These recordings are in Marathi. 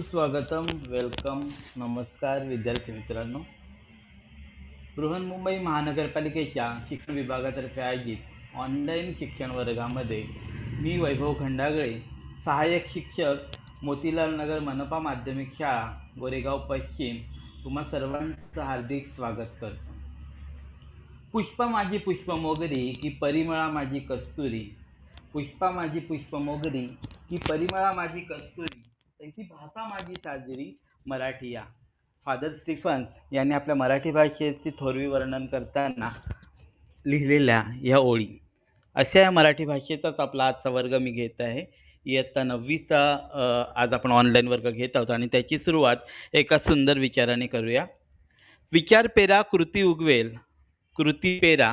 सुस्वागतम वेलकम नमस्कार विद्यार्थी मित्रांनो बृहन्मुंबई महानगरपालिकेच्या शिक्षण विभागातर्फे आयोजित ऑनलाईन शिक्षण वर्गामध्ये मी वैभव खंडागळे सहाय्यक शिक्षक मोतीलाल नगर मनपा माध्यमिक शाळा गोरेगाव पश्चिम तुम्हा सर्वांचं हार्दिक स्वागत करतो पुष्पा माझी पुष्प मोगरी की परिमळा माझी कस्तुरी पुष्पा माझी पुष्प मोगरी की परिमळा माझी कस्तुरी त्यांची भाषा माझी साजरी मराठी या फादर स्टीफन्स यांनी आपल्या मराठी भाषेची थोरवी वर्णन करताना लिहिलेल्या ह्या ओळी अशा या मराठी भाषेचाच आपला आजचा वर्ग मी घेत आहे इयत्ता नववीचा आज आपण ऑनलाईन वर्ग घेत आहोत आणि त्याची सुरुवात एका सुंदर विचाराने करूया विचार पेरा कृती उगवेल कृती पेरा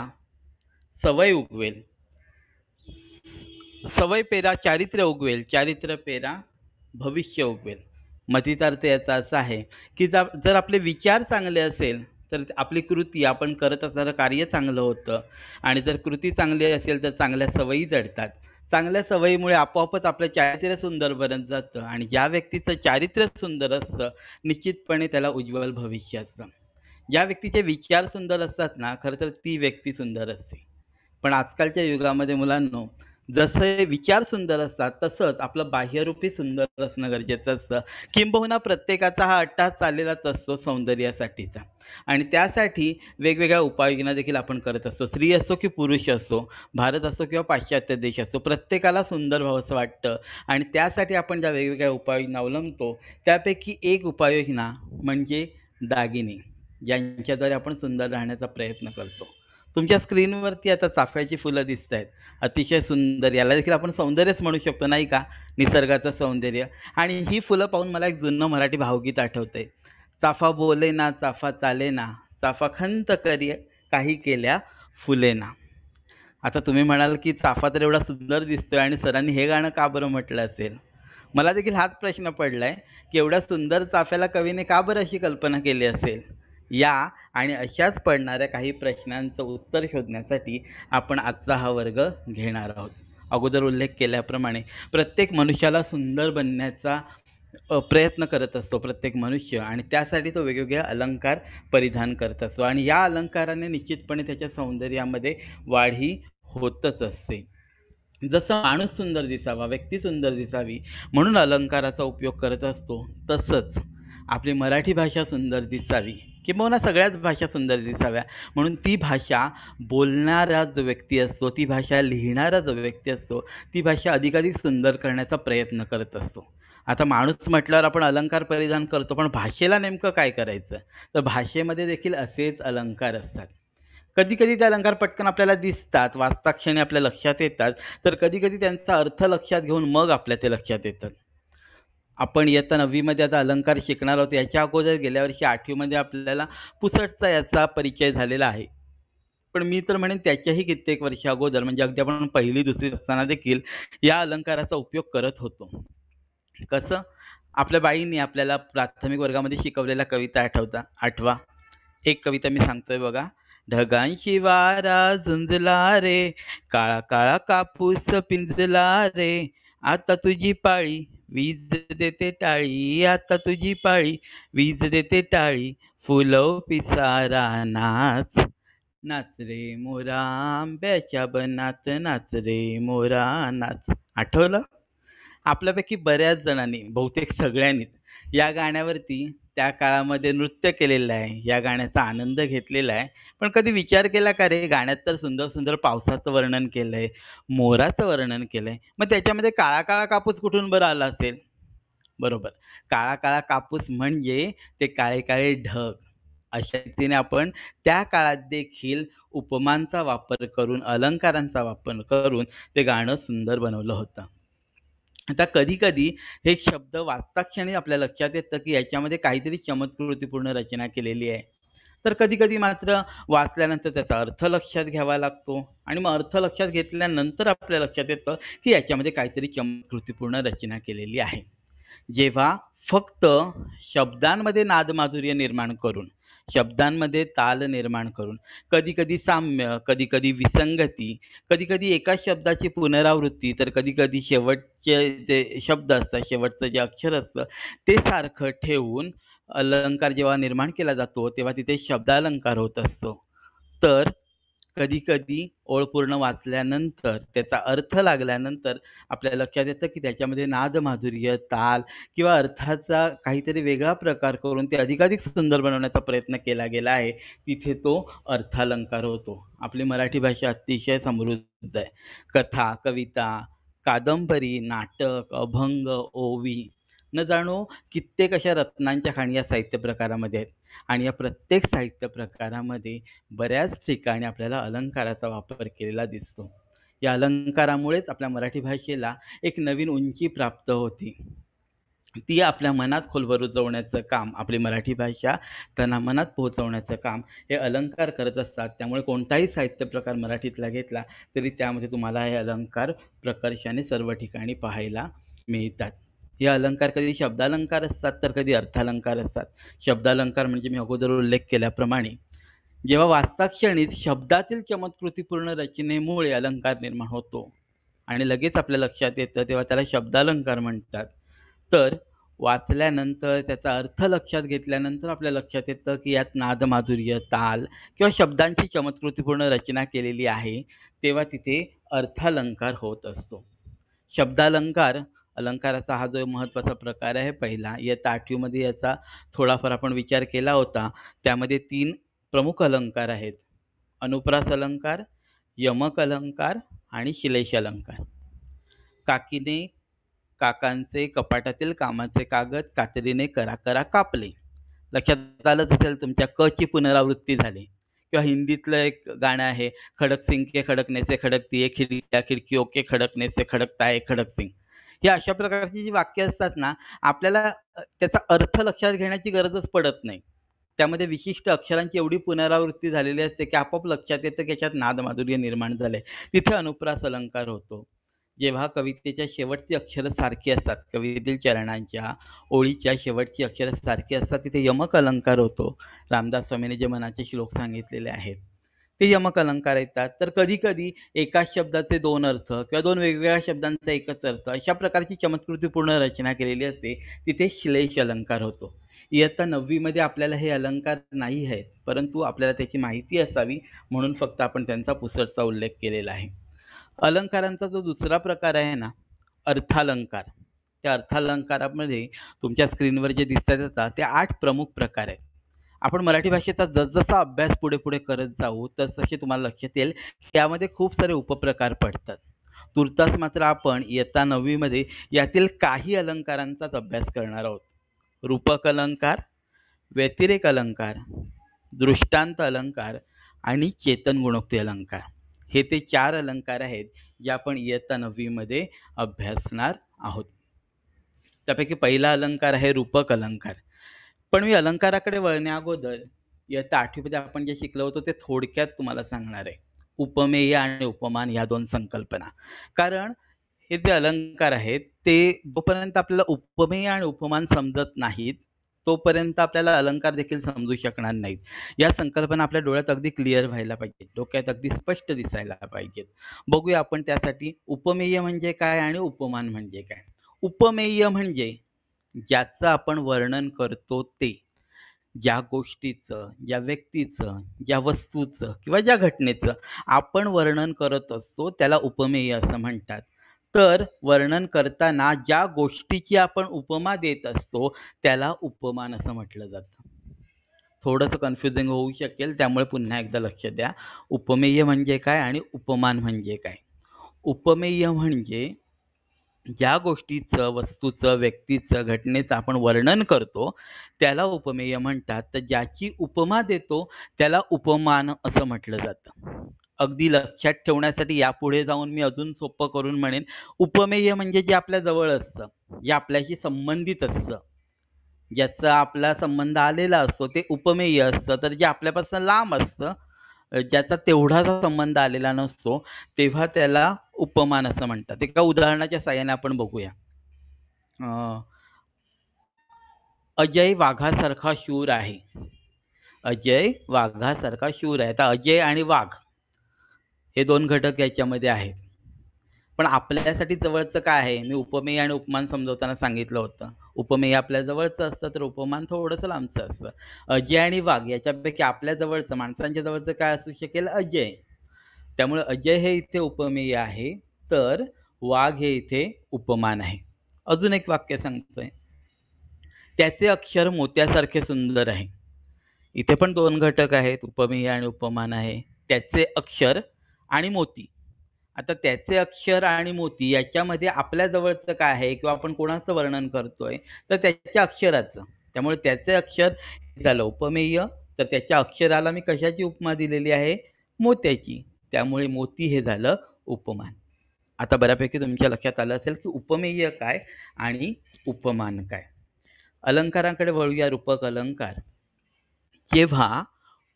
सवय उगवेल सवय पेरा चारित्र्य उगवेल चारित्र्य पेरा भविष्य उगवेल अर्थ याचा असा आहे की जर आपले विचार चांगले असेल तर आपली कृती आपण करत असणारं कार्य चांगलं होतं आणि जर कृती चांगली असेल तर चांगल्या सवयी जडतात चांगल्या सवयीमुळे आपोआपच आपलं चारित्र्य सुंदर बनत जातं आणि ज्या व्यक्तीचं चारित्र्य सुंदर असतं निश्चितपणे त्याला उज्ज्वल भविष्य असतं ज्या व्यक्तीचे विचार सुंदर असतात ना खरं तर ती व्यक्ती सुंदर असते पण आजकालच्या युगामध्ये मुलांना जसे विचार सुंदर असतात तसंच आपलं बाह्यरूपी सुंदर असणं गरजेचं असतं किंबहुना प्रत्येकाचा हा अट्टा चाललेलाच असतो सौंदर्यासाठीचा आणि त्यासाठी वेगवेगळ्या उपाययोजना देखील आपण करत असतो स्त्री असो की पुरुष असो भारत असो किंवा पाश्चात्य देश असो प्रत्येकाला सुंदर व्हावंसं वाटतं आणि त्यासाठी आपण ज्या वेगवेगळ्या उपाययोजना अवलंबतो त्यापैकी एक उपाययोजना म्हणजे दागिने ज्यांच्याद्वारे आपण सुंदर राहण्याचा प्रयत्न करतो तुमच्या स्क्रीनवरती आता चाफ्याची फुलं दिसत आहेत अतिशय सुंदर याला देखील आपण सौंदर्यच म्हणू शकतो नाही का निसर्गाचं सौंदर्य आणि ही फुलं पाहून मला एक जुनं मराठी भावगीत आठवतंय आहे चाफा बोले ना चाफा चाले ना चाफा खंत करी काही केल्या फुले ना आता तुम्ही म्हणाल की चाफा तर एवढा सुंदर दिसतोय आणि सरांनी हे गाणं का बरं म्हटलं असेल मला देखील हाच प्रश्न पडला आहे की एवढ्या सुंदर चाफ्याला कवीने का बरं अशी कल्पना केली असेल या आणि अशाच पडणाऱ्या काही प्रश्नांचं उत्तर शोधण्यासाठी आपण आजचा हा वर्ग घेणार आहोत अगोदर उल्लेख केल्याप्रमाणे प्रत्येक मनुष्याला सुंदर बनण्याचा प्रयत्न करत असतो प्रत्येक मनुष्य आणि त्यासाठी तो वेगवेगळे अलंकार परिधान करत असतो आणि या अलंकाराने निश्चितपणे त्याच्या सौंदर्यामध्ये वाढही होतच असते जसं माणूस सुंदर दिसावा व्यक्ती सुंदर दिसावी म्हणून अलंकाराचा उपयोग करत असतो तसंच आपली मराठी भाषा सुंदर दिसावी किंबहुना सगळ्याच भाषा सुंदर दिसाव्या म्हणून ती भाषा बोलणारा जो व्यक्ती असतो ती भाषा लिहिणारा जो व्यक्ती असतो ती भाषा अधिकाधिक सुंदर करण्याचा प्रयत्न करत असतो आता माणूस म्हटल्यावर आपण अलंकार परिधान करतो पण भाषेला नेमकं काय करायचं तर भाषेमध्ये देखील असेच अलंकार असतात कधीकधी ते अलंकार पटकन आपल्याला दिसतात वाचताक्षणी आपल्या लक्षात येतात तर कधी कधी त्यांचा अर्थ लक्षात घेऊन मग आपल्या ते लक्षात येतात आपण इयत्ता नववीमध्ये आता अलंकार शिकणार आहोत याच्या अगोदर गेल्या वर्षी आठवीमध्ये आपल्याला पुसटचा याचा परिचय झालेला आहे पण मी तर म्हणेन त्याच्याही कित्येक वर्षा अगोदर म्हणजे अगदी आपण पहिली दुसरी असताना देखील या अलंकाराचा उपयोग करत होतो कसं आपल्या बाईंनी आपल्याला प्राथमिक वर्गामध्ये शिकवलेल्या कविता आठवता आठवा एक कविता मी सांगतोय बघा ढगांशी वारा झुंजला रे काळा काळा कापूस पिंजला रे आता तुझी पाळी वीज देते टाळी आता तुझी पाळी वीज देते टाळी फुलो पिसारा नाच नाच रे मोरा आंब्याच्या बनात नाच रे मोरा नाच आठवलं आपल्यापैकी बऱ्याच जणांनी बहुतेक सगळ्यांनीच या गाण्यावरती त्या काळामध्ये नृत्य केलेलं आहे या गाण्याचा आनंद घेतलेला आहे पण कधी विचार केला का रे गाण्यात तर सुंदर सुंदर पावसाचं वर्णन केलं आहे मोराचं वर्णन केलं आहे मग त्याच्यामध्ये काळा काळा कापूस कुठून बरं आला असेल बरोबर काळा काळा कापूस म्हणजे ते काळे काळे ढग अशा रीतीने आपण त्या काळात देखील उपमांचा वापर करून अलंकारांचा वापर करून ते गाणं सुंदर बनवलं होतं आता कधी कधी हे शब्द वाचता क्षणी आपल्या लक्षात येतं की याच्यामध्ये काहीतरी चमत्कृतीपूर्ण रचना केलेली आहे तर कधी कधी मात्र वाचल्यानंतर त्याचा अर्थ लक्षात घ्यावा लागतो आणि मग अर्थ लक्षात घेतल्यानंतर आपल्या लक्षात येतं की याच्यामध्ये काहीतरी चमत्कृतीपूर्ण रचना केलेली आहे जेव्हा फक्त शब्दांमध्ये नादमाधुर्य निर्माण करून शब्दांमध्ये ताल निर्माण करून कधीकधी साम्य कधीकधी विसंगती कधीकधी एकाच शब्दाची पुनरावृत्ती तर कधीकधी शेवटचे जे शब्द असतात शेवटचं जे अक्षर असतं ते सारखं ठेवून अलंकार जेव्हा निर्माण केला जातो तेव्हा तिथे शब्दालंकार होत असतो तर कधी कधी ओळ पूर्ण वाचल्यानंतर त्याचा अर्थ लागल्यानंतर आपल्या लक्षात येतं की त्याच्यामध्ये नाद माधुर्य ताल किंवा अर्थाचा काहीतरी वेगळा प्रकार करून ते अधिकाधिक सुंदर बनवण्याचा प्रयत्न केला गेला आहे तिथे तो अर्थालंकार होतो आपली मराठी भाषा अतिशय समृद्ध आहे कथा कविता कादंबरी नाटक अभंग ओवी न जाणो कित्येक अशा रत्नांच्या खाणी या साहित्य प्रकारामध्ये आहेत आणि या प्रत्येक साहित्य प्रकारामध्ये बऱ्याच ठिकाणी आपल्याला अलंकाराचा वापर केलेला दिसतो या अलंकारामुळेच आपल्या मराठी भाषेला एक नवीन उंची प्राप्त होती ती आपल्या मनात खोलवर रुजवण्याचं काम आपली मराठी भाषा त्यांना मनात पोहोचवण्याचं काम हे अलंकार करत असतात त्यामुळे कोणताही साहित्य प्रकार मराठीतला घेतला तरी त्यामध्ये तुम्हाला हे अलंकार प्रकर्षाने सर्व ठिकाणी पाहायला मिळतात हे अलंकार कधी शब्दालंकार असतात तर कधी अर्थालंकार असतात शब्दालंकार म्हणजे मी अगोदर उल्लेख केल्याप्रमाणे जेव्हा वाचताक्षणीत शब्दातील चमत्कृतीपूर्ण रचनेमुळे अलंकार निर्माण होतो आणि लगेच आपल्या लक्षात येतं तेव्हा त्याला शब्दालंकार म्हणतात तर वाचल्यानंतर त्याचा अर्थ लक्षात घेतल्यानंतर आपल्या लक्षात येतं की यात नादमाधुर्य ताल किंवा शब्दांची चमत्कृतीपूर्ण रचना केलेली आहे तेव्हा तिथे अर्थालंकार होत असतो शब्दालंकार अलंकाराचा हा जो महत्त्वाचा प्रकार आहे पहिला या ताटीमध्ये याचा थोडाफार आपण विचार केला होता त्यामध्ये तीन प्रमुख अलंकार आहेत अनुप्रास अलंकार यमक अलंकार आणि शिलेश अलंकार काकीने काकांचे कपाटातील कामाचे कागद कातरीने करा करा कापले लक्षात आलंच असेल तुमच्या क ची पुनरावृत्ती झाली किंवा हिंदीतलं एक गाणं आहे खडक सिंग के खडकने से खडकती खिडक्या खिडकी ओके खडक नेसे खडकता आहे खडक सिंग ही अशा प्रकारची जी वाक्य असतात ना आपल्याला त्याचा अर्थ लक्षात घेण्याची गरजच पडत नाही त्यामध्ये विशिष्ट अक्षरांची एवढी पुनरावृत्ती झालेली असते की आपोआप लक्षात येतं की याच्यात नादमाधुर्य निर्माण झाले तिथे अनुप्रास अलंकार होतो जेव्हा कवितेच्या शेवटची अक्षरं सारखी असतात कवितेतील चरणांच्या ओळीच्या शेवटची अक्षरं सारखी असतात तिथे यमक अलंकार होतो रामदास स्वामीने जे मनाचे श्लोक सांगितलेले आहेत ते यमक अलंकार येतात तर कधी कधी एकाच शब्दाचे दोन अर्थ किंवा दोन वेगवेगळ्या शब्दांचा एकच अर्थ अशा प्रकारची चमत्कृतीपूर्ण रचना केलेली असते तिथे श्लेष अलंकार होतो इयत्ता नववीमध्ये आपल्याला हे अलंकार नाही आहेत परंतु आपल्याला त्याची माहिती असावी म्हणून फक्त आपण त्यांचा पुसटचा उल्लेख केलेला आहे अलंकारांचा जो दुसरा प्रकार आहे ना अर्थालंकार त्या अर्थालंकारामध्ये तुमच्या स्क्रीनवर जे दिसतात ते आठ प्रमुख प्रकार आहेत आपण मराठी भाषेचा जसजसा अभ्यास पुढे पुढे करत जाऊ तसे तुम्हाला लक्षात येईल त्यामध्ये खूप सारे उपप्रकार पडतात तुर्तास मात्र आपण इयत्ता नववीमध्ये यातील काही अलंकारांचाच अभ्यास करणार आहोत रूपक अलंकार व्यतिरेक अलंकार दृष्टांत अलंकार आणि चेतन गुणोक्ती अलंकार हे ते चार अलंकार आहेत जे आपण इयत्ता नववीमध्ये अभ्यासणार आहोत त्यापैकी पहिला अलंकार आहे रूपक अलंकार पण मी अलंकाराकडे अगोदर इयत्ता आठवीमध्ये आपण जे शिकलो होतो ते थोडक्यात तुम्हाला सांगणार आहे उपमेय आणि उपमान या दोन संकल्पना कारण हे जे अलंकार आहेत ते जोपर्यंत आपल्याला उपमेय आणि उपमान समजत नाहीत तोपर्यंत आपल्याला अलंकार देखील समजू शकणार नाहीत या संकल्पना आपल्या डोळ्यात अगदी क्लिअर व्हायला पाहिजेत डोक्यात अगदी स्पष्ट दिसायला पाहिजेत बघूया आपण त्यासाठी उपमेय म्हणजे काय आणि उपमान म्हणजे काय उपमेय म्हणजे ज्याचं आपण वर्णन करतो ते ज्या गोष्टीचं ज्या व्यक्तीचं ज्या वस्तूचं किंवा ज्या घटनेचं आपण वर्णन करत असतो त्याला उपमेय असं म्हणतात तर वर्णन करताना ज्या गोष्टीची आपण उपमा देत असतो त्याला उपमान असं म्हटलं जातं थोडंसं कन्फ्युजिंग होऊ शकेल त्यामुळे पुन्हा एकदा लक्ष द्या उपमेय म्हणजे काय आणि उपमान म्हणजे काय उपमेय म्हणजे ज्या गोष्टीचं वस्तूचं व्यक्तीचं घटनेचं आपण वर्णन करतो त्याला उपमेय म्हणतात तर ज्याची उपमा देतो त्याला उपमान असं म्हटलं जातं अगदी लक्षात ठेवण्यासाठी यापुढे जाऊन मी अजून सोपं करून म्हणेन उपमेय म्हणजे जे आपल्या जवळ असतं जे आपल्याशी संबंधित असतं ज्याचा आपला संबंध आलेला असतो ते उपमेय असतं तर जे आपल्यापासून लांब असतं ज्याचा तेवढासा संबंध आलेला नसतो तेव्हा त्याला उपमान असं म्हणतात एका उदाहरणाच्या साह्याने आपण बघूया अजय वाघासारखा शूर आहे अजय वाघासारखा शूर आहे आता अजय आणि वाघ हे दोन घटक याच्यामध्ये आहेत पण आपल्यासाठी जवळचं काय आहे मी उपमेय आणि उपमान समजवताना सांगितलं होतं उपमेय आपल्या जवळचं असतं तर उपमान थोडंसं लांबचं असतं अजय आणि वाघ याच्यापैकी आपल्या जवळचं माणसांच्या जवळचं काय असू शकेल अजय त्यामुळे अजय हे इथे उपमेय आहे तर वाघ हे इथे उपमान आहे अजून एक वाक्य सांगतोय त्याचे अक्षर मोत्यासारखे सुंदर आहे इथे पण दोन घटक आहेत उपमेय आणि उपमान आहे त्याचे अक्षर आणि मोती आता त्याचे अक्षर आणि मोती याच्यामध्ये आपल्या जवळचं काय आहे किंवा आपण कोणाचं वर्णन करतोय तर त्याच्या अक्षराचं त्यामुळे त्याचे अक्षर झालं उपमेय तर त्याच्या अक्षराला मी कशाची उपमा दिलेली आहे मोत्याची त्यामुळे मोती हे झालं उपमान आता बऱ्यापैकी तुमच्या लक्षात आलं असेल की उपमेय काय आणि उपमान काय अलंकारांकडे वळूया रूपक अलंकार जेव्हा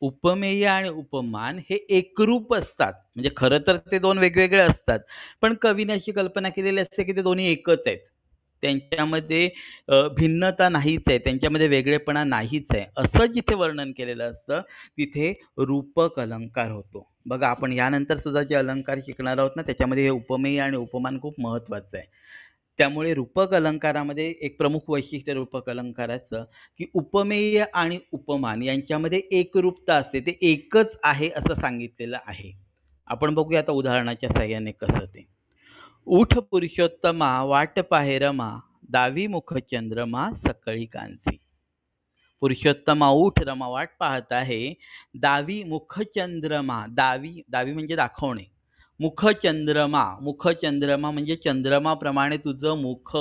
उपमेय आणि उपमान हे एकरूप असतात म्हणजे खरं तर ते दोन वेगवेगळे असतात पण कवीने अशी कल्पना केलेली असते की ते दोन्ही एकच आहेत त्यांच्यामध्ये भिन्नता नाहीच आहे त्यांच्यामध्ये वेगळेपणा नाहीच आहे असं जिथे वर्णन केलेलं असतं तिथे रूपक अलंकार होतो बघा आपण यानंतर सुद्धा जे अलंकार शिकणार आहोत ना त्याच्यामध्ये हे उपमेय आणि उपमान खूप महत्त्वाचं आहे त्यामुळे रूपक अलंकारामध्ये एक प्रमुख वैशिष्ट्य रूपक अलंकाराचं की उपमेय आणि उपमान यांच्यामध्ये एकरूपता असते ते एकच आहे असं सांगितलेलं आहे आपण बघूया आता उदाहरणाच्या सहाय्याने कसं ते उठ पुरुषोत्तमा वाट पाहेरमा दावी मुख चंद्रमा सकळी कांसी पुरुषोत्तमा उठ रमा वाट पाहत आहे दावी मुखचंद्रमा दावी दावी म्हणजे दाखवणे मुखचंद्रमा मुखचंद्रमा म्हणजे चंद्रमाप्रमाणे तुझं मुख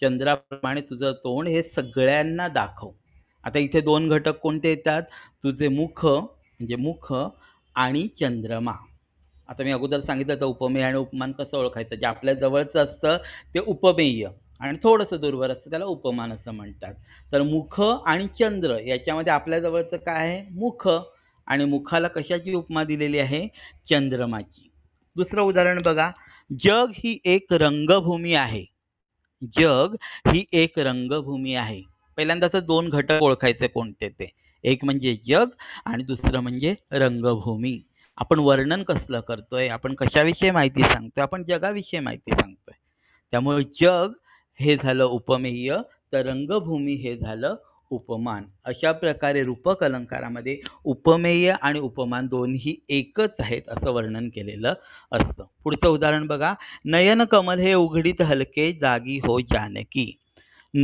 चंद्राप्रमाणे तुझं तोंड हे सगळ्यांना दाखव आता इथे दोन घटक कोणते येतात तुझे मुख म्हणजे मुख आणि चंद्रमा आता मी अगोदर सांगितलं तर उपमेय आणि उपमान कसं ओळखायचं जे आपल्या जवळचं असतं ते उपमेय आणि थोडंसं दुर्वर असतं त्याला उपमान असं म्हणतात तर मुख आणि चंद्र याच्यामध्ये आपल्या जवळचं काय आहे मुख आणि मुखाला कशाची उपमा दिलेली आहे चंद्रमाची दुसरं उदाहरण बघा जग ही एक रंगभूमी आहे जग ही एक रंगभूमी आहे पहिल्यांदाच दोन घटक ओळखायचे कोणते ते एक म्हणजे जग आणि दुसरं म्हणजे रंगभूमी आपण वर्णन कसलं करतोय आपण कशाविषयी माहिती सांगतोय आपण जगाविषयी माहिती सांगतोय त्यामुळे जग हे झालं उपमेय तर रंगभूमी हे झालं उपमान अशा प्रकारे रूपक अलंकारामध्ये उपमेय आणि उपमान दोन्ही एकच आहेत असं वर्णन केलेलं असतं पुढचं उदाहरण बघा नयन कमल हे उघडीत हलके जागी हो जानकी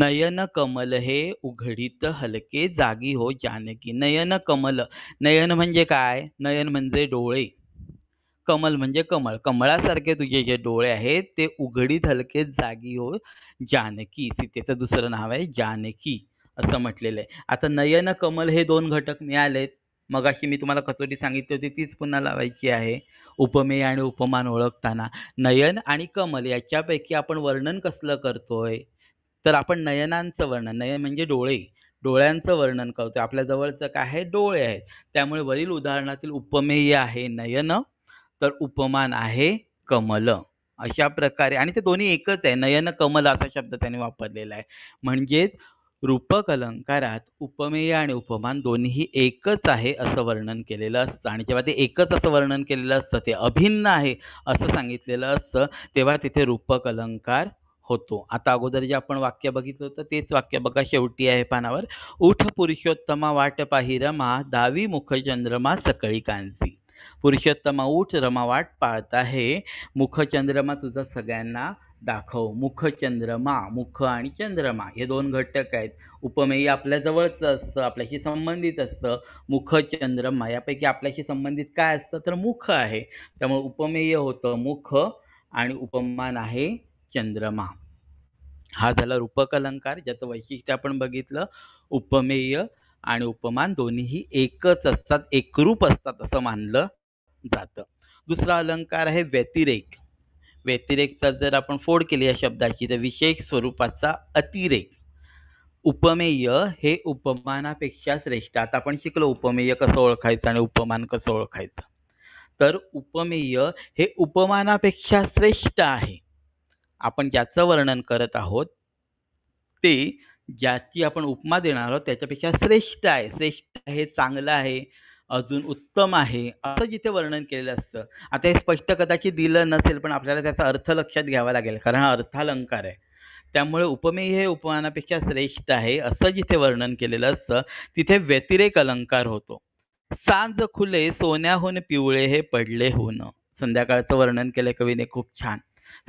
नयन कमल हे उघडीत हलके जागी हो जानकी नयन कमल नयन म्हणजे काय नयन म्हणजे डोळे कमल म्हणजे कमळ कमळासारखे तुझे जे डोळे आहेत ते उघडीत हलके जागी हो जानकी सीतेचं दुसरं नाव आहे जानकी असं म्हटलेलं आहे आता नयन कमल हे दोन घटक मिळालेत मगाशी मी तुम्हाला कसोटी सांगितली होती तीच पुन्हा लावायची आहे उपमेय आणि उपमान ओळखताना नयन आणि कमल याच्यापैकी आपण वर्णन कसलं करतोय तर आपण नयनांचं वर्णन नयन म्हणजे डोळे डोळ्यांचं वर्णन करतो आपल्या जवळचं काय आहे डोळे आहेत त्यामुळे वरील उदाहरणातील उपमेय आहे नयन तर उपमान आहे कमल अशा प्रकारे आणि ते दोन्ही एकच आहे नयन कमल असा शब्द त्याने वापरलेला आहे म्हणजेच रूपक अलंकारात उपमेय आणि उपमान दोन्ही एकच आहे असं वर्णन केलेलं असतं आणि जेव्हा ते एकच असं वर्णन केलेलं असतं ते अभिन्न आहे असं सांगितलेलं असतं तेव्हा तिथे रूपक अलंकार होतो आता अगोदर जे आपण वाक्य बघितलं होतं तेच वाक्य बघा शेवटी आहे पानावर उठ पुरुषोत्तमा वाट पाहि रमा दावी मुखचंद्रमा सकळी कांसी पुरुषोत्तमा उठ रमा वाट पाळत आहे मुखचंद्रमा तुझा सगळ्यांना दाखव मुख चंद्रमा मुख आणि चंद्रमा हे दोन घटक आहेत उपमेय आपल्या जवळचं असतं आपल्याशी संबंधित असतं मुख चंद्रमा यापैकी आपल्याशी संबंधित काय असतं तर मुख आहे त्यामुळे उपमेय होतं मुख आणि उपमान आहे चंद्रमा हा झाला रूपक अलंकार ज्याचं वैशिष्ट्य आपण बघितलं उपमेय आणि उपमान दोन्हीही एकच असतात एकरूप असतात असं मानलं जातं दुसरा अलंकार आहे व्यतिरेक व्यतिरिक्त जर आपण फोड केली या शब्दाची तर विशेष स्वरूपाचा अतिरेक उपमेय हे उपमानापेक्षा श्रेष्ठ आता आपण शिकलो उपमेय कसं ओळखायचं आणि उपमान कसं ओळखायचं तर उपमेय हे उपमानापेक्षा श्रेष्ठ आहे आपण ज्याचं वर्णन करत आहोत ते ज्याची आपण उपमा देणार आहोत त्याच्यापेक्षा श्रेष्ठ आहे श्रेष्ठ आहे चांगलं आहे अजून उत्तम आहे असं जिथे वर्णन केलेलं असतं आता हे स्पष्ट कदाचित दिलं नसेल पण आपल्याला त्याचा अर्थ लक्षात घ्यावा लागेल कारण हा अर्थालंकार आहे त्यामुळे उपमेय हे उपमानापेक्षा श्रेष्ठ आहे असं जिथे वर्णन केलेलं असतं तिथे व्यतिरेक अलंकार होतो सांज खुले सोन्याहून पिवळे हे पडले होणं संध्याकाळचं वर्णन केलं कवीने खूप छान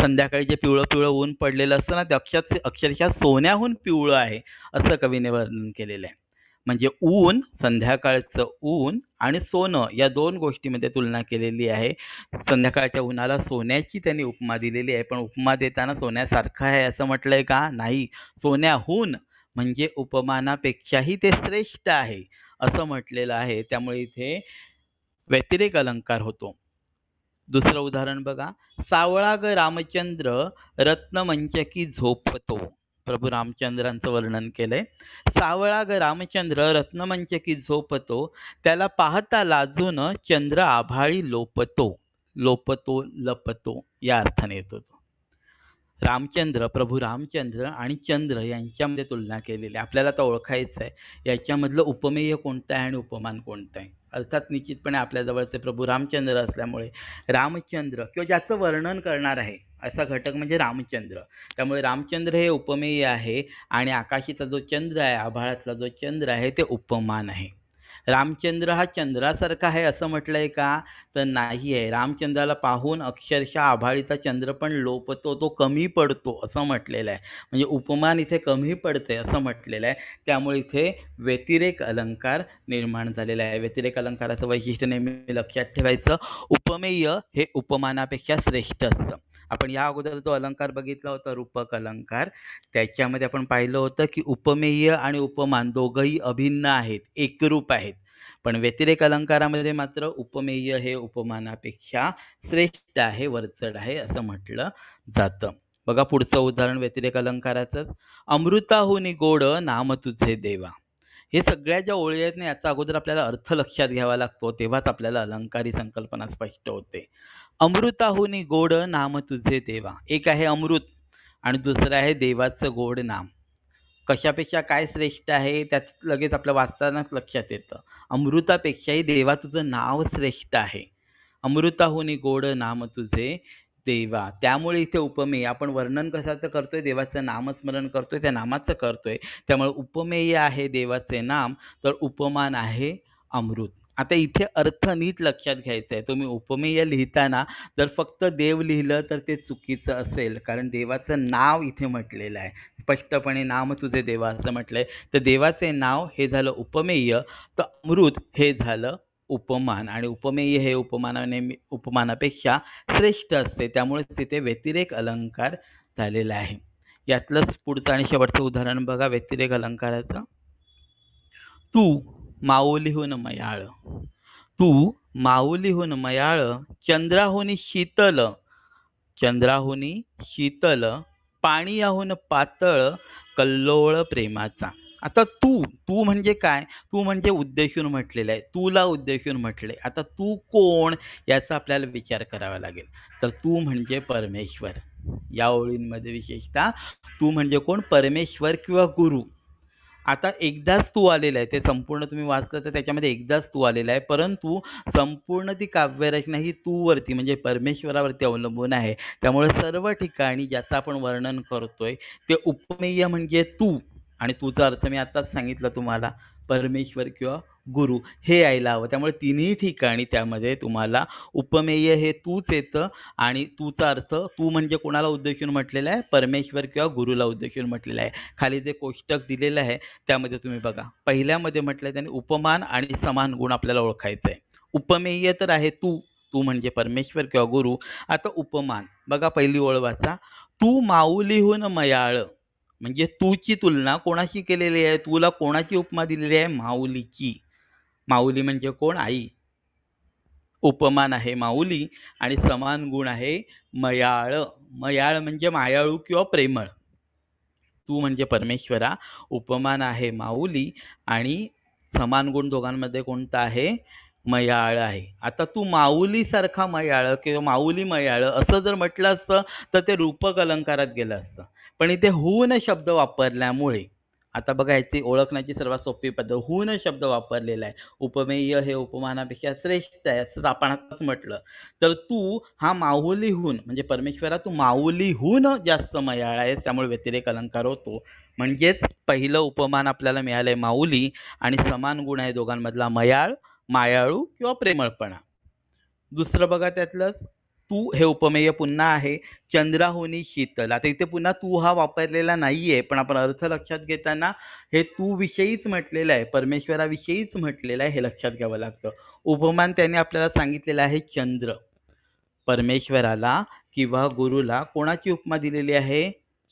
संध्याकाळी जे पिवळं पिवळं ऊन पडलेलं असतं ना ते अक्षर अक्षरशः सोन्याहून पिवळं आहे असं कवीने वर्णन केलेलं आहे म्हणजे ऊन संध्याकाळचं ऊन आणि सोनं या दोन गोष्टीमध्ये तुलना केलेली आहे संध्याकाळच्या उन्हाला सोन्याची त्यांनी उपमा दिलेली आहे पण उपमा देताना सोन्यासारखं आहे असं म्हटलं आहे का नाही सोन्याहून म्हणजे उपमानापेक्षाही ते श्रेष्ठ आहे असं म्हटलेलं आहे त्यामुळे इथे व्यतिरेक अलंकार होतो दुसरं उदाहरण बघा सावळाग रामचंद्र रत्नमंचकी झोपतो प्रभू रामचंद्रांचं वर्णन केलंय सावळाग रामचंद्र रत्नमंचकी झोपतो त्याला पाहता लाजून चंद्र आभाळी लोपतो लोपतो लपतो या अर्थाने येतो तो रामचंद्र प्रभू रामचंद्र आणि चंद्र यांच्यामध्ये तुलना केलेली आहे आपल्याला आता ओळखायचं आहे याच्यामधलं उपमेय कोणतं आहे आणि उपमान कोणतं आहे अर्थात निश्चितपणे आपल्याजवळचे प्रभू रामचंद्र असल्यामुळे रामचंद्र किंवा ज्याचं वर्णन करणार आहे असा घटक म्हणजे रामचंद्र त्यामुळे रामचंद्र हे उपमेय आहे आणि आकाशीचा जो चंद्र आहे आभाळातला जो चंद्र आहे ते उपमान आहे रामचंद्र हा चंद्रासारखा आहे असं म्हटलं आहे का तर नाही आहे रामचंद्राला पाहून अक्षरशः आभाळीचा चंद्र पण लोपतो तो कमी पडतो असं म्हटलेलं आहे म्हणजे उपमान इथे कमी पडते असं म्हटलेलं आहे त्यामुळे इथे व्यतिरेक अलंकार निर्माण झालेला आहे व्यतिरेक अलंकाराचं वैशिष्ट्य नेहमी लक्षात ठेवायचं उपमेय हे उपमानापेक्षा श्रेष्ठ असतं आपण या अगोदर जो अलंकार बघितला होता रूपक अलंकार त्याच्यामध्ये आपण पाहिलं होतं की उपमेय आणि उपमान दोघंही अभिन्न आहेत एकरूप आहेत पण व्यतिरेक अलंकारामध्ये मात्र उपमेय हे उपमानापेक्षा श्रेष्ठ आहे वरचढ आहे असं म्हटलं जातं बघा पुढचं उदाहरण व्यतिरेक अलंकाराचंच अमृताहुनी गोड नाम तुझे देवा हे सगळ्या ज्या ओळी आहेत ना याचा अगोदर आपल्याला अर्थ लक्षात घ्यावा लागतो तेव्हाच आपल्याला अलंकारी संकल्पना स्पष्ट होते अमृताहुनी गोड नाम तुझे देवा एक आहे अमृत आणि दुसरं आहे देवाचं गोड नाम कशापेक्षा काय श्रेष्ठ आहे त्यात लगेच आपल्या वाचतानाच लक्षात येतं अमृतापेक्षाही देवा तुझं नाव श्रेष्ठ आहे अमृताहुनी गोड नाम तुझे देवा त्यामुळे इथे उपमेय आपण वर्णन कशाचं करतोय देवाचं नामस्मरण करतोय त्या नामाचं करतोय त्यामुळे उपमेय आहे देवाचे नाम तर उपमान आहे अमृत आता इथे अर्थ नीट लक्षात घ्यायचा आहे तुम्ही उपमेय लिहिताना जर फक्त देव लिहिलं तर ते चुकीचं असेल कारण देवाचं नाव इथे म्हटलेलं आहे स्पष्टपणे नाम तुझे देवा असं म्हटलं आहे तर देवाचे नाव हे झालं उपमेय तर अमृत हे झालं उपमान आणि उपमेय हे उपमानाने उपमानापेक्षा श्रेष्ठ असते त्यामुळे तिथे व्यतिरेक अलंकार झालेला आहे यातलंच पुढचं आणि शेवटचं उदाहरण बघा व्यतिरेक अलंकाराचं तू माऊलीहून मयाळ तू माऊलीहून मयाळ चंद्राहून शीतल चंद्राहून शीतल पाणीयाहून पातळ कल्लोळ प्रेमाचा आता तू तू म्हणजे काय तू म्हणजे उद्देशून म्हटलेलं आहे तुला उद्देशून म्हटले आता तू कोण याचा आपल्याला विचार करावा लागेल तर तू म्हणजे परमेश्वर या ओळींमध्ये विशेषतः तू म्हणजे कोण परमेश्वर किंवा गुरु आता एकदाच तू आलेला आहे ते संपूर्ण तुम्ही वाचलं तर त्याच्यामध्ये एकदाच तू आलेला आहे परंतु संपूर्ण ती काव्यरचना ही तूवरती म्हणजे परमेश्वरावरती अवलंबून आहे त्यामुळे सर्व ठिकाणी ज्याचं आपण वर्णन करतोय ते उपमेय म्हणजे तू आणि तूचा अर्थ मी आत्ताच सांगितलं तुम्हाला परमेश्वर किंवा गुरु हे यायला हवं त्यामुळे तिन्ही ठिकाणी त्यामध्ये तुम्हाला उपमेय हे तूच येतं आणि तूचा अर्थ तू म्हणजे कोणाला उद्देशून म्हटलेलं आहे परमेश्वर किंवा गुरुला उद्देशून म्हटलेलं आहे खाली जे कोष्टक दिलेलं आहे त्यामध्ये तुम्ही बघा पहिल्यामध्ये म्हटलं त्यांनी उपमान आणि समान गुण आपल्याला ओळखायचं आहे उपमेय तर आहे तू तू म्हणजे परमेश्वर किंवा गुरु आता उपमान बघा पहिली वाचा तू माऊलीहून मयाळ म्हणजे तूची तुलना कोणाशी केलेली आहे तुला कोणाची उपमा दिलेली आहे माऊलीची माऊली म्हणजे कोण आई उपमान आहे माऊली आणि समान गुण आहे मयाळ मयाळ म्हणजे मायाळू किंवा प्रेमळ तू म्हणजे परमेश्वरा उपमान आहे माऊली आणि समान गुण दोघांमध्ये कोणता आहे मयाळ आहे आता तू माऊलीसारखा मयाळ किंवा माऊली मयाळ असं जर म्हटलं असतं तर ते रूपक अलंकारात गेलं असतं पण इथे हून शब्द वापरल्यामुळे आता बघा इथे ओळखण्याची सर्वात सोपी पद्धत हून शब्द वापरलेला आहे उपमेय हे उपमानापेक्षा श्रेष्ठ आहे असंच आपण आताच म्हटलं तर तू हा माऊलीहून म्हणजे परमेश्वरा तू माऊलीहून जास्त मयाळ आहे त्यामुळे व्यतिरेक अलंकार होतो म्हणजेच पहिलं उपमान आपल्याला मिळालं आहे माऊली आणि समान गुण आहे दोघांमधला मयाळ मायाळू किंवा प्रेमळपणा दुसरं बघा त्यातलंच तू हे उपमेय पुन्हा आहे होनी शीतल आता इथे पुन्हा तू हा वापरलेला नाही आहे पण आपण अर्थ लक्षात घेताना हे तू विषयीच म्हटलेलं आहे परमेश्वराविषयीच म्हटलेलं आहे हे लक्षात घ्यावं लागतं उपमान त्याने आपल्याला सांगितलेलं आहे चंद्र परमेश्वराला किंवा गुरुला कोणाची उपमा दिलेली आहे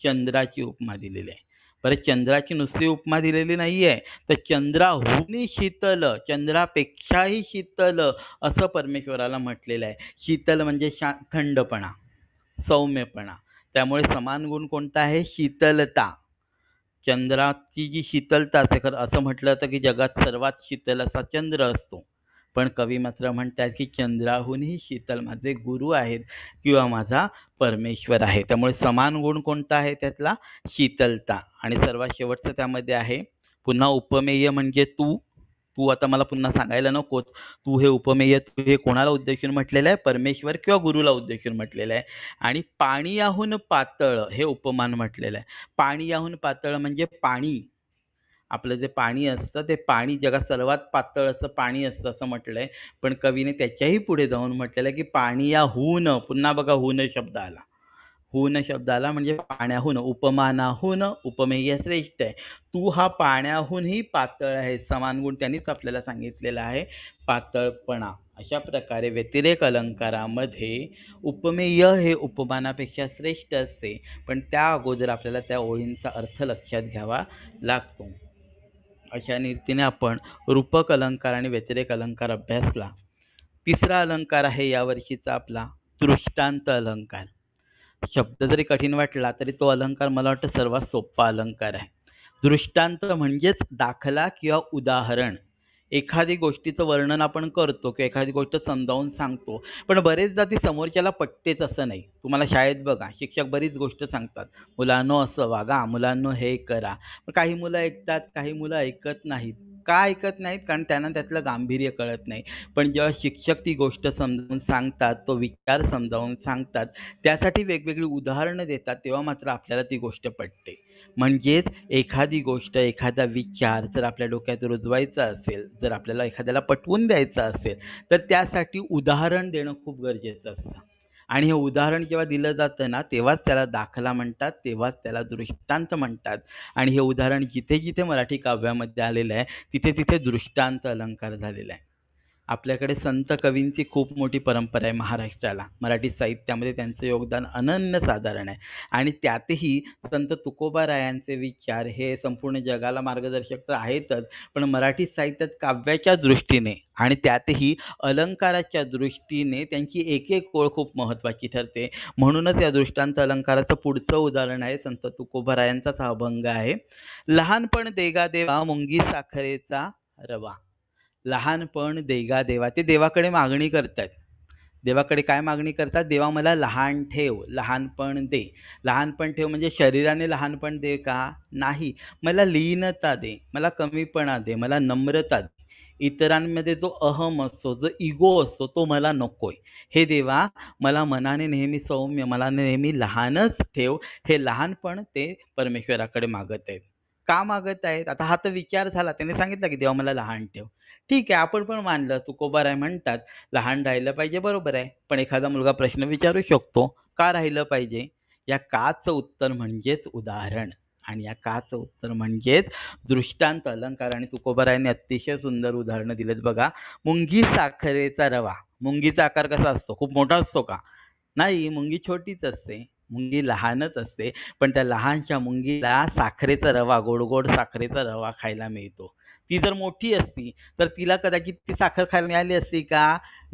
चंद्राची उपमा दिलेली आहे बरं चंद्राची नुसती उपमा दिलेली नाही आहे तर चंद्राहून शीतल चंद्रापेक्षाही शीतल असं परमेश्वराला म्हटलेलं आहे शीतल म्हणजे शा थंडपणा सौम्यपणा त्यामुळे समान गुण कोणता आहे शीतलता चंद्राची जी शीतलता असे खरं असं म्हटलं तर की जगात सर्वात शीतल असा चंद्र असतो पण कवी मात्र म्हणतात की चंद्राहूनही शीतल माझे गुरु आहेत किंवा माझा परमेश्वर आहे त्यामुळे समान गुण कोणता आहे त्यातला शीतलता आणि सर्वात शेवटचं त्यामध्ये आहे पुन्हा उपमेय म्हणजे तू तू आता मला पुन्हा सांगायला नकोच तू हे उपमेय तू हे कोणाला उद्देशून म्हटलेलं आहे परमेश्वर किंवा गुरुला उद्देशून म्हटलेलं आहे आणि पाणी याहून पातळ हे उपमान म्हटलेलं आहे पाणी याहून पातळ म्हणजे पाणी आपलं जे पाणी असतं ते पाणी जगात सर्वात पातळ असं पाणी असतं असं म्हटलंय पण कवीने त्याच्याही पुढे जाऊन म्हटलेलं आहे की पाणी या हून पुन्हा बघा हून शब्द आला हून शब्दाला म्हणजे पाण्याहून उपमानाहून उपमेय श्रेष्ठ आहे तू हा पाण्याहूनही पातळ आहे समान गुण त्यांनीच आपल्याला सांगितलेला आहे पातळपणा अशा प्रकारे व्यतिरेक अलंकारामध्ये उपमेय हे उपमानापेक्षा श्रेष्ठ असते पण त्या अगोदर आपल्याला त्या ओळींचा अर्थ लक्षात घ्यावा लागतो अशा रीतीने आपण रूपक अलंकार आणि व्यतिरेक अलंकार अभ्यासला तिसरा अलंकार आहे यावर्षीचा आपला दृष्टांत अलंकार शब्द जरी कठीण वाटला तरी तो अलंकार मला वाटतं सर्वात सोपा अलंकार आहे दृष्टांत म्हणजेच दाखला किंवा उदाहरण एखादी गोष्टीचं वर्णन आपण करतो किंवा एखादी गोष्ट समजावून सांगतो पण बरेचदा ती समोरच्याला पटतेच असं नाही तुम्हाला शाळेत बघा शिक्षक बरीच गोष्ट सांगतात मुलांनो असं वागा मुलांनो हे करा काही मुलं ऐकतात काही मुलं ऐकत नाहीत का ऐकत नाहीत कारण त्यांना त्यातलं गांभीर्य कळत नाही पण जेव्हा शिक्षक ती गोष्ट समजावून सांगतात तो विचार समजावून सांगतात त्यासाठी वेगवेगळी उदाहरणं देतात तेव्हा मात्र आपल्याला ती गोष्ट पटते म्हणजेच एखादी गोष्ट एखादा विचार जर आपल्या डोक्यात रुजवायचा असेल जर आपल्याला एखाद्याला पटवून द्यायचा असेल तर त्यासाठी उदाहरण देणं खूप गरजेचं असतं आणि हे उदाहरण जेव्हा दिलं जातं ना तेव्हाच त्याला दाखला म्हणतात तेव्हाच त्याला दृष्टांत म्हणतात आणि हे उदाहरण जिथे जिथे मराठी काव्यामध्ये आलेलं आहे तिथे तिथे दृष्टांत अलंकार झालेला आहे आपल्याकडे संत कवींची खूप मोठी परंपरा आहे महाराष्ट्राला मराठी साहित्यामध्ये त्यांचं योगदान अनन्यसाधारण आहे आणि त्यातही संत तुकोबारायांचे विचार हे संपूर्ण जगाला मार्गदर्शक तर आहेतच पण मराठी साहित्यात काव्याच्या दृष्टीने आणि त्यातही अलंकाराच्या दृष्टीने त्यांची एक एक ओळ खूप महत्त्वाची ठरते म्हणूनच या दृष्टांत अलंकाराचं पुढचं उदाहरण आहे संत तुकोबा रायांचाच अभंग आहे लहानपण देगा देवा मुंगी साखरेचा रवा लहानपण देगा देवा ते देवाकडे मागणी करतात देवाकडे काय मागणी करतात देवा मला लहान ठेव लहानपण दे लहानपण ठेव म्हणजे शरीराने लहानपण दे का नाही मला लीनता दे मला कमीपणा दे मला नम्रता दे इतरांमध्ये जो अहम असतो जो इगो असतो तो मला नकोय हे देवा मला मनाने नेहमी सौम्य मला नेहमी लहानच ठेव हे लहानपण ते परमेश्वराकडे मागत आहेत का मागत आहेत आता हा तर विचार झाला त्याने सांगितलं की देवा मला लहान ठेव ठीक आहे आपण पण मानलं तुकोबार आहे म्हणतात लहान राहिलं पाहिजे बरोबर आहे पण एखादा मुलगा प्रश्न विचारू शकतो का राहिलं पाहिजे या काचं उत्तर म्हणजेच उदाहरण आणि या काचं उत्तर म्हणजेच दृष्टांत अलंकार आणि तुकोबारायने अतिशय सुंदर उदाहरणं दिलेत बघा मुंगी साखरेचा रवा मुंगीचा आकार कसा असतो खूप मोठा असतो का नाही मुंगी छोटीच असते मुंगी लहानच असते पण त्या लहानशा मुंगीला साखरेचा रवा गोडगोड साखरेचा रवा खायला मिळतो ती जर मोठी असती तर तिला कदाचित ती साखर खायला मिळाली असती का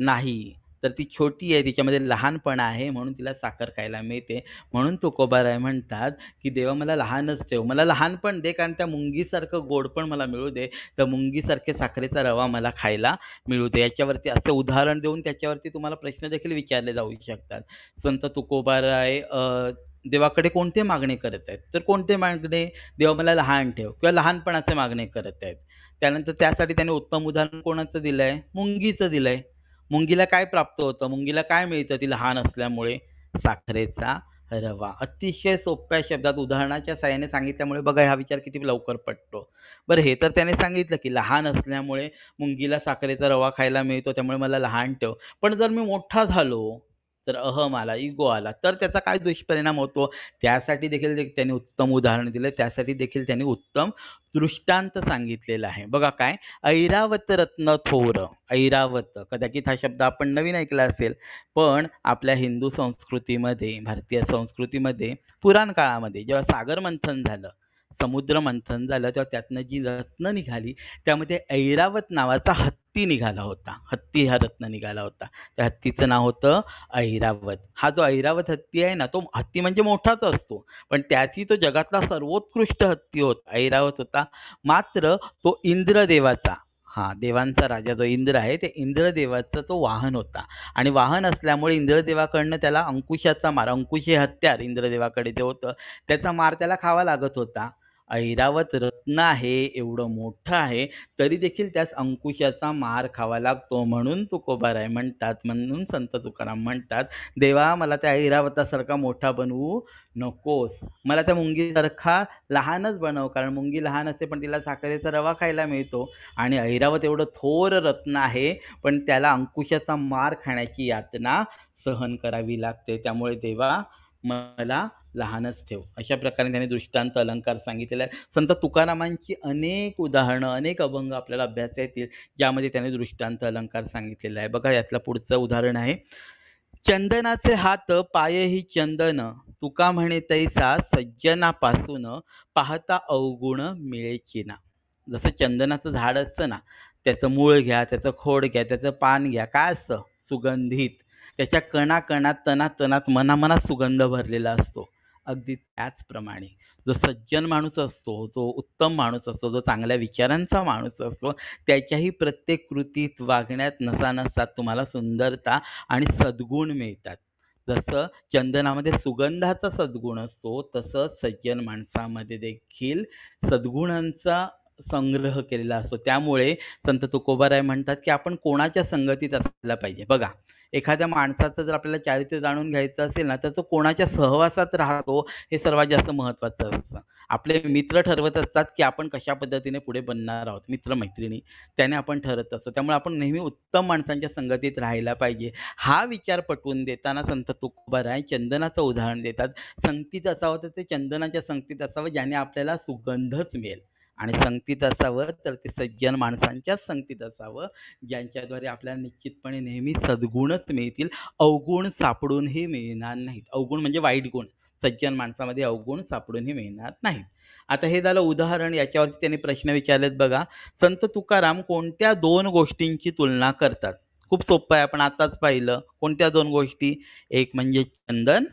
नाही तर ती छोटी आहे तिच्यामध्ये लहानपण आहे म्हणून तिला साखर खायला मिळते म्हणून तुकोबाराय म्हणतात की देवा मला लहानच ठेव मला लहानपण दे कारण त्या मुंगीसारखं गोड पण मला मिळू दे तर मुंगीसारखे साखरेचा रवा मला खायला मिळू दे याच्यावरती असे उदाहरण देऊन त्याच्यावरती तुम्हाला प्रश्न देखील विचारले जाऊ शकतात संत तुकोबाराय देवाकडे कोणते मागणे करत आहेत तर कोणते मागणे देवा मला लहान ठेव किंवा लहानपणाचे मागणे करत आहेत त्यानंतर त्यासाठी त्याने उत्तम उदाहरण कोणाचं दिलंय मुंगीचं दिलंय मुंगीला काय प्राप्त होतं मुंगीला काय मिळतं ती लहान असल्यामुळे साखरेचा रवा अतिशय सोप्या शब्दात उदाहरणाच्या साह्याने सांगितल्यामुळे बघा हा विचार किती लवकर पडतो बरं हे तर त्याने सांगितलं की लहान असल्यामुळे मुंगीला साखरेचा रवा खायला मिळतो त्यामुळे मला लहान ठेव पण जर मी मोठा झालो तर अहम आला इगो आला तर त्याचा काय दुष्परिणाम होतो त्यासाठी देखील त्यांनी उत्तम उदाहरण दिलं त्यासाठी देखील त्यांनी उत्तम दृष्टांत सांगितलेलं आहे बघा काय ऐरावत रत्न थोर ऐरावत कदाचित हा शब्द आपण नवीन ऐकला असेल पण आपल्या हिंदू संस्कृतीमध्ये भारतीय संस्कृतीमध्ये पुराण काळामध्ये जेव्हा सागर मंथन झालं समुद्र मंथन झालं तेव्हा त्यातनं जी रत्न निघाली त्यामध्ये ऐरावत नावाचा हत्ती हत्ती निघाला होता हत्ती हा रत्न निघाला होता त्या हत्तीचं नाव होतं ऐरावत हा जो ऐरावत हत्ती आहे ना तो हत्ती म्हणजे मोठाच असतो पण त्याची तो जगातला सर्वोत्कृष्ट हत्ती होता ऐरावत होता मात्र तो इंद्रदेवाचा हा देवांचा राजा जो इंद्र आहे ते इंद्रदेवाचा तो वाहन होता आणि वाहन असल्यामुळे इंद्रदेवाकडनं त्याला अंकुशाचा मार अंकुशी हत्यार इंद्रदेवाकडे जे होतं त्याचा मार त्याला खावा लागत होता ऐरावत रत्न आहे एवढं मोठं आहे तरी देखील त्यास अंकुशाचा मार खावा लागतो म्हणून आहे म्हणतात म्हणून संत तुकाराम म्हणतात देवा मला त्या ऐरावतासारखा मोठा बनवू नकोस मला त्या मुंगीसारखा लहानच बनव कारण मुंगी लहान असते पण तिला साखरेचा रवा खायला मिळतो आणि ऐरावत एवढं थोर रत्न आहे पण त्याला अंकुशाचा मार खाण्याची यातना सहन करावी लागते त्यामुळे देवा मला लहानच ठेव अशा प्रकारे त्यांनी दृष्टांत अलंकार सांगितलेला आहे संत तुकारामांची अनेक उदाहरणं अनेक अभंग आपल्याला अभ्यास येतील ज्यामध्ये त्याने दृष्टांत अलंकार सांगितलेला आहे बघा यातलं पुढचं उदाहरण आहे चंदनाचे हात पायही चंदन तुका म्हणे तैसा सज्जनापासून पाहता अवगुण मिळेची ना जसं चंदनाचं झाड असतं ना त्याचं मूळ घ्या त्याचं खोड घ्या त्याचं पान घ्या काय असतं सुगंधित त्याच्या कणाकणात तणात तणात मनामनात सुगंध भरलेला असतो अगदी त्याचप्रमाणे जो सज्जन माणूस असतो जो उत्तम माणूस असतो जो चांगल्या विचारांचा माणूस असतो त्याच्याही प्रत्येक कृतीत वागण्यात नसा नसतात तुम्हाला सुंदरता आणि सद्गुण मिळतात जसं चंदनामध्ये सुगंधाचा सद्गुण असतो तसं सज्जन माणसामध्ये देखील सद्गुणांचा संग्रह केलेला असतो त्यामुळे संत तुकोबाराय म्हणतात की आपण कोणाच्या संगतीत असायला पाहिजे बघा एखाद्या माणसाचं जर आपल्याला चारित्र्य जाणून घ्यायचं असेल ना तर तो कोणाच्या सहवासात राहतो हे सर्वात जास्त महत्त्वाचं असतं आपले मित्र ठरवत असतात की आपण कशा पद्धतीने पुढे बनणार आहोत मित्र मैत्रिणी त्याने आपण ठरत असतो त्यामुळे आपण नेहमी उत्तम माणसांच्या संगतीत राहायला पाहिजे हा विचार पटवून देताना संत तुकोबा राय चंदनाचं उदाहरण देतात संगतीत असावं तर ते चंदनाच्या संगतीत असावं ज्याने आपल्याला सुगंधच मिळेल आणि संगतीत असावं तर ते सज्जन माणसांच्याच संगतीत असावं ज्यांच्याद्वारे आपल्याला निश्चितपणे नेहमी सद्गुणच मिळतील अवगुण सापडूनही मिळणार नाहीत अवगुण म्हणजे वाईट गुण सज्जन माणसामध्ये अवगुण सापडूनही मिळणार नाहीत आता हे झालं उदाहरण याच्यावरती त्यांनी प्रश्न विचारलेत बघा संत तुकाराम कोणत्या दोन गोष्टींची तुलना करतात खूप सोपं आहे आपण आताच पाहिलं कोणत्या दोन गोष्टी एक म्हणजे चंदन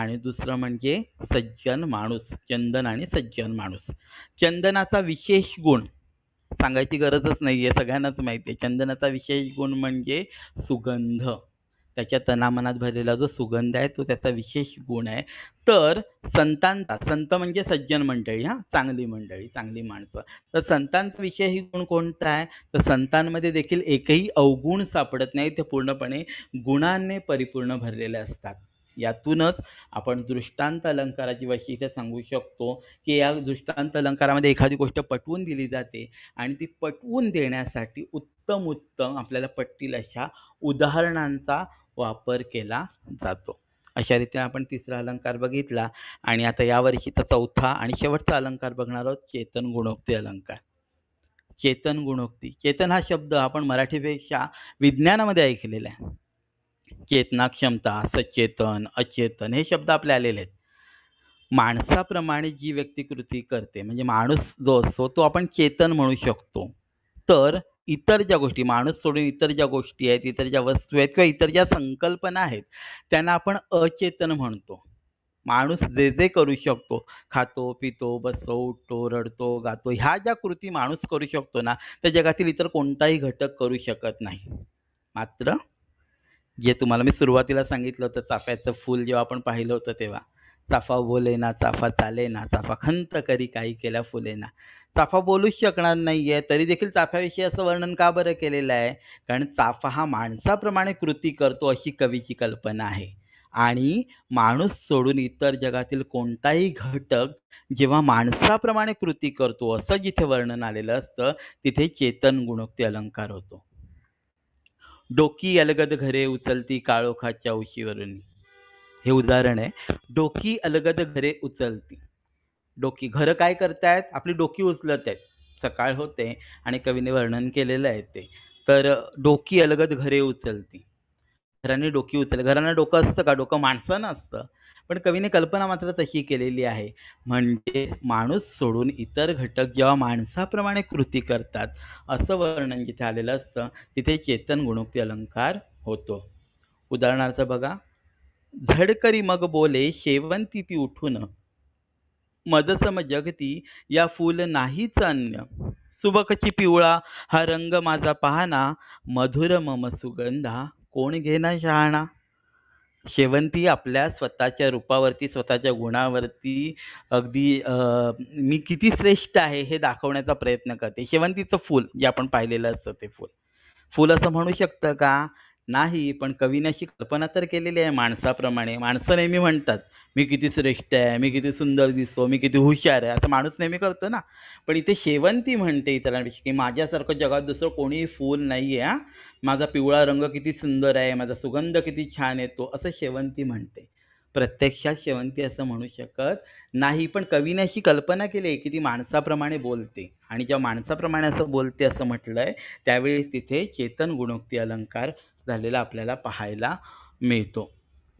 आणि दुसरं म्हणजे सज्जन माणूस चंदन आणि सज्जन माणूस चंदनाचा विशेष गुण सांगायची गरजच नाही आहे सगळ्यांनाच माहिती आहे चंदनाचा विशेष गुण म्हणजे सुगंध त्याच्या तनामनात भरलेला जो सुगंध आहे तो त्याचा विशेष गुण आहे तर संतांचा संत म्हणजे सज्जन मंडळी हां चांगली मंडळी चांगली माणसं तर संतांचा विशेष गुण कोणता आहे तर संतांमध्ये देखील एकही अवगुण सापडत नाही ते पूर्णपणे गुणांनी परिपूर्ण भरलेले असतात यातूनच आपण दृष्टांत अलंकाराची वैशिष्ट्य सांगू शकतो की या दृष्टांत अलंकारामध्ये एखादी गोष्ट पटवून दिली जाते आणि ती पटवून देण्यासाठी उत्तम उत्तम आपल्याला पटतील अशा उदाहरणांचा वापर केला जातो अशा रीतीने आपण तिसरा अलंकार बघितला आणि आता यावर्षीचा चौथा आणि शेवटचा अलंकार बघणार आहोत चेतन गुणोक्ती अलंकार चेतन गुणोक्ती चेतन हा शब्द आपण मराठीपेक्षा विज्ञानामध्ये ऐकलेला आहे चेतना क्षमता सचेतन अचेतन हे शब्द आपले आलेले आहेत माणसाप्रमाणे जी व्यक्ती कृती करते म्हणजे माणूस जो असतो तो आपण चेतन म्हणू शकतो तर इतर ज्या गोष्टी माणूस सोडून इतर ज्या गोष्टी आहेत इतर ज्या वस्तू आहेत किंवा इतर ज्या संकल्पना आहेत त्यांना आपण अचेतन म्हणतो माणूस जे जे करू शकतो खातो पितो बसतो उठतो रडतो गातो ह्या ज्या कृती माणूस करू शकतो ना त्या जगातील इतर कोणताही घटक करू शकत नाही मात्र जे तुम्हाला मी सुरुवातीला सांगितलं होतं चाफ्याचं फूल जेव्हा आपण पाहिलं होतं तेव्हा चाफा बोले ना चाफा चाले ना चाफा खंत करी काही केल्या फुले ना चाफा बोलूच शकणार नाही आहे तरी देखील चाफ्याविषयी असं वर्णन का बरं केलेलं आहे कारण चाफा हा माणसाप्रमाणे कृती करतो अशी कवीची कल्पना आहे आणि माणूस सोडून इतर जगातील कोणताही घटक जेव्हा माणसाप्रमाणे कृती करतो असं जिथे वर्णन आलेलं असतं तिथे चेतन गुणोक्ती अलंकार होतो डोकी अलगद घरे उचलती काळोखाच्या उशीवरून हे उदाहरण आहे डोकी अलगद घरे उचलती डोकी घरं काय करतायत आपली डोकी उचलत आहेत सकाळ होते आणि कवीने वर्णन केलेलं आहे ते तर डोकी अलगद घरे उचलती घरांनी डोकी उचल घरांना डोकं असतं का डोकं माणसानं असतं पण कवीने कल्पना मात्र तशी केलेली आहे म्हणजे माणूस सोडून इतर घटक जेव्हा माणसाप्रमाणे कृती करतात असं वर्णन जिथे आलेलं असतं तिथे चेतन गुणोक्ती अलंकार होतो उदाहरणार्थ बघा झडकरी मग बोले शेवंती ती उठून मदसम जगती या फूल नाहीच अन्य सुबकची पिवळा हा रंग माझा पाहना मधुर मम सुगंधा कोण घेना शहाणा शेवंती आपल्या स्वतःच्या रूपावरती स्वतःच्या गुणावरती अगदी मी किती श्रेष्ठ आहे हे दाखवण्याचा प्रयत्न करते शेवंतीचं फूल जे आपण पाहिलेलं असतं ते फूल फूल असं म्हणू शकतं का नाही पण कवीने अशी कल्पना तर केलेली आहे माणसाप्रमाणे माणसं नेहमी म्हणतात मी किती श्रेष्ठ आहे मी किती सुंदर दिसतो मी किती हुशार आहे असं माणूस नेहमी करतो ना पण इथे शेवंती म्हणते इतरांपेक्षा की माझ्यासारखं जगात दुसरं कोणीही फूल नाही आहे माझा पिवळा रंग किती सुंदर आहे माझा सुगंध किती छान येतो असं शेवंती म्हणते प्रत्यक्षात शेवंती असं म्हणू शकत नाही पण कवीने अशी कल्पना केली आहे की ती माणसाप्रमाणे बोलते आणि जेव्हा माणसाप्रमाणे असं बोलते असं म्हटलं आहे त्यावेळी तिथे चेतन गुणोक्ती अलंकार झालेला आपल्याला पाहायला मिळतो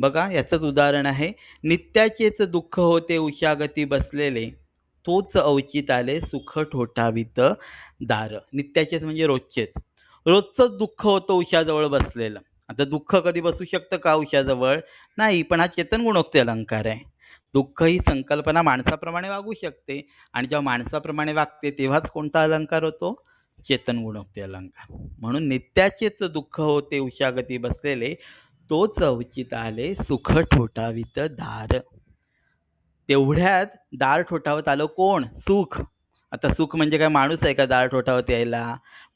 बघा याचंच उदाहरण आहे नित्याचेच दुःख होते उशागती बसलेले तोच अवचित आले सुख ठोठावित दार नित्याचेच म्हणजे रोजचेच रोजच दुःख होतं उशाजवळ बसलेलं आता दुःख कधी बसू शकतं का उशाजवळ नाही पण हा चेतन गुणोक्ती अलंकार आहे दुःख ही संकल्पना माणसाप्रमाणे वागू शकते आणि जेव्हा माणसाप्रमाणे वागते तेव्हाच कोणता अलंकार होतो चेतन गुणोक्ती अलंकार म्हणून नित्याचेच दुःख होते उशागती बसलेले तोच चवचित आले सुख ठोठावीत दार तेवढ्यात दार ठोठावत आलं कोण सुख आता सुख म्हणजे काय माणूस आहे का जाळ ठोठावत यायला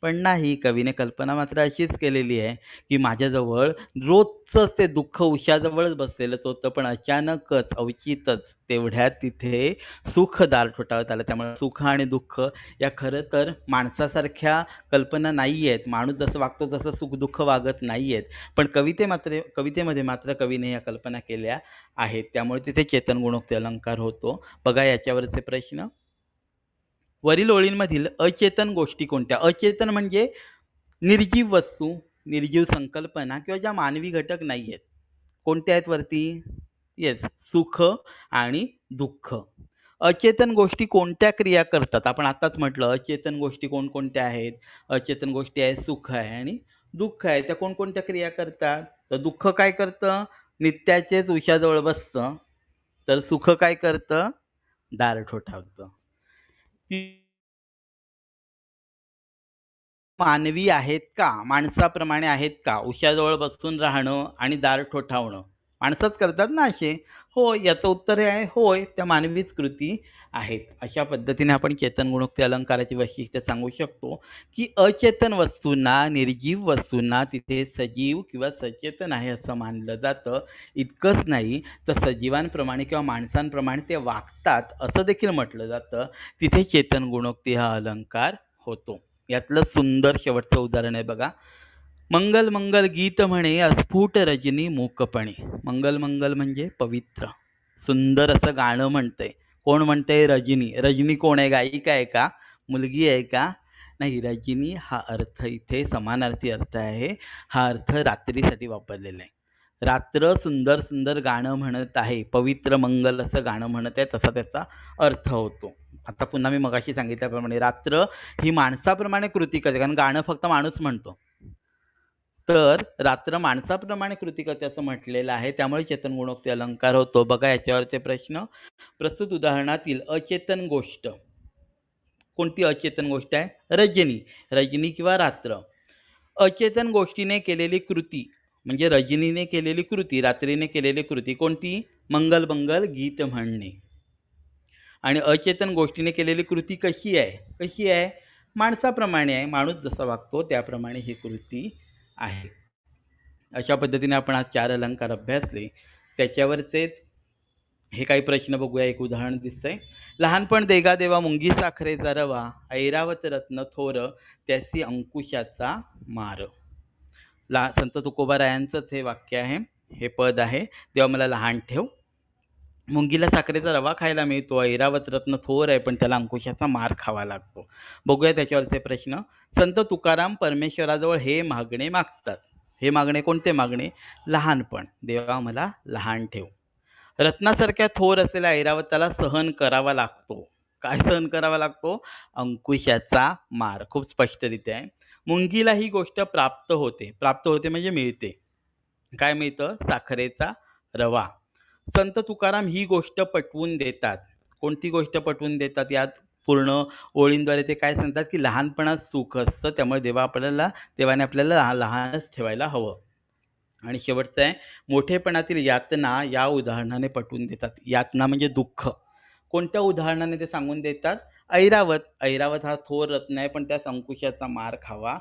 पण नाही कवीने कल्पना मात्र अशीच केलेली आहे की माझ्याजवळ रोजचंच ते दुःख उशाजवळच बसलेलंच होतं पण अचानकच अवचितच तेवढ्या तिथे सुख दार ठोठावत आलं त्यामुळे सुख आणि दुःख या खरं तर माणसासारख्या कल्पना नाही आहेत माणूस जसं वागतो तसं सुख दुःख वागत नाही आहेत पण कविते मात्र कवितेमध्ये मात्र कवीने या कल्पना केल्या आहेत त्यामुळे तिथे चेतन गुणोक्ती अलंकार होतो बघा याच्यावरचे प्रश्न वरील ओळींमधील अचेतन गोष्टी कोणत्या अचेतन म्हणजे निर्जीव वस्तू निर्जीव संकल्पना किंवा ज्या मानवी घटक नाही आहेत कोणत्या आहेत वरती येस सुख आणि दुःख अचेतन गोष्टी कोणत्या क्रिया करतात आपण आताच म्हटलं अचेतन गोष्टी कोणकोणत्या आहेत अचेतन गोष्टी आहेत सुख आहे आणि दुःख आहे त्या कोणकोणत्या क्रिया करतात तर दुःख काय करतं नित्याचेच उशाजवळ बसतं तर सुख काय करतं दार ठोठावतं मानवी आहेत का माणसाप्रमाणे आहेत का उशाजवळ बसून राहणं आणि दार ठोठावणं माणसंच करतात ना असे हो याचं उत्तर हे आहे होय त्या मानवीच कृती आहेत अशा पद्धतीने आपण चेतन गुणोक्ती अलंकाराची वैशिष्ट्य सांगू शकतो की अचेतन वस्तूंना निर्जीव वस्तूंना तिथे सजीव किंवा सचेतन आहे असं मानलं जातं इतकंच नाही तर सजीवांप्रमाणे किंवा माणसांप्रमाणे ते वागतात असं देखील म्हटलं जातं तिथे चेतन गुणोक्ती हा अलंकार होतो यातलं सुंदर शेवटचं उदाहरण आहे बघा मंगल मंगल गीत म्हणे अस्फुट रजनी मूकपणे मंगल मंगल म्हणजे पवित्र सुंदर असं गाणं म्हणतंय कोण म्हणतंय रजनी रजनी कोण आहे गायिका आहे का मुलगी आहे का नाही रजनी हा अर्थ इथे समानार्थी अर्थ आहे हा अर्थ रात्रीसाठी वापरलेला आहे रात्र सुंदर सुंदर गाणं म्हणत आहे पवित्र मंगल असं गाणं म्हणत आहे तसा त्याचा अर्थ होतो आता पुन्हा मी मगाशी सांगितल्याप्रमाणे रात्र ही माणसाप्रमाणे कृती करते कारण गाणं फक्त माणूस म्हणतो तर रात्र माणसाप्रमाणे कृती करते असं म्हटलेलं आहे त्यामुळे चेतन गुणोक्ती अलंकार होतो बघा याच्यावरचे प्रश्न प्रस्तुत उदाहरणातील अचेतन गोष्ट कोणती अचेतन गोष्ट आहे रजनी रजनी किंवा रात्र अचेतन गोष्टीने केलेली कृती म्हणजे रजनीने केलेली कृती रात्रीने केलेली कृती कोणती मंगल मंगल गीत म्हणणे आणि अचेतन गोष्टीने केलेली कृती कशी आहे कशी आहे माणसाप्रमाणे आहे माणूस जसा वागतो त्याप्रमाणे ही कृती आहे अशा पद्धतीने आपण आज चार अलंकार अभ्यासले त्याच्यावरचेच हे काही प्रश्न बघूया एक उदाहरण दिसतंय लहानपण देगा देवा मुंगी साखरेचा रवा ऐरावत रत्न थोर त्यासी अंकुशाचा मार ला संत तुकोबा रायांचंच हे वाक्य आहे हे पद आहे तेव्हा मला लहान ठेव मुंगीला साखरेचा रवा खायला मिळतो ऐरावत रत्न थोर आहे पण त्याला अंकुशाचा मार खावा लागतो बघूया त्याच्यावरचे प्रश्न संत तुकाराम परमेश्वराजवळ हे मागणे मागतात हे मागणे कोणते मागणे लहानपण देवा मला लहान ठेव रत्नासारख्या थोर असलेल्या ऐरावताला सहन करावा लागतो काय सहन करावा लागतो अंकुशाचा मार खूप स्पष्टरित्या आहे मुंगीला ही गोष्ट प्राप्त होते प्राप्त होते म्हणजे मिळते काय मिळतं साखरेचा रवा संत तुकाराम ही गोष्ट पटवून देतात कोणती गोष्ट पटवून देतात यात पूर्ण ओळींद्वारे ते काय सांगतात की लहानपणात सुख असतं त्यामुळे देवा आपल्याला देवाने आपल्याला लहानच ठेवायला हवं आणि शेवटचं आहे मोठेपणातील यातना या उदाहरणाने पटवून देतात यातना म्हणजे दुःख कोणत्या उदाहरणाने ते सांगून देतात ऐरावत ऐरावत हा थोर रत्न आहे पण त्या संकुशाचा मार खावा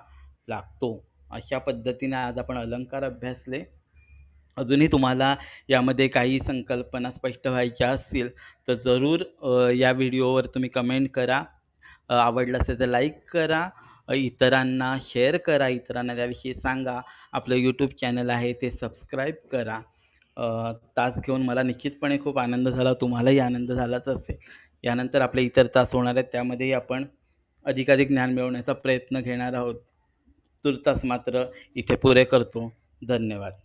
लागतो अशा पद्धतीने आज आपण अलंकार अभ्यासले अजूनही तुम्हाला यामध्ये काही संकल्पना स्पष्ट व्हायच्या असतील तर जरूर या व्हिडिओवर तुम्ही कमेंट करा आवडलं असेल तर लाईक करा इतरांना शेअर करा इतरांना त्याविषयी सांगा आपलं यूट्यूब चॅनल आहे ते सबस्क्राईब करा तास घेऊन मला निश्चितपणे खूप आनंद झाला तुम्हालाही आनंद झालाच असेल यानंतर आपले इतर तास होणार आहेत त्यामध्येही आपण अधिकाधिक ज्ञान मिळवण्याचा प्रयत्न घेणार आहोत तुर्तास मात्र इथे पुरे करतो धन्यवाद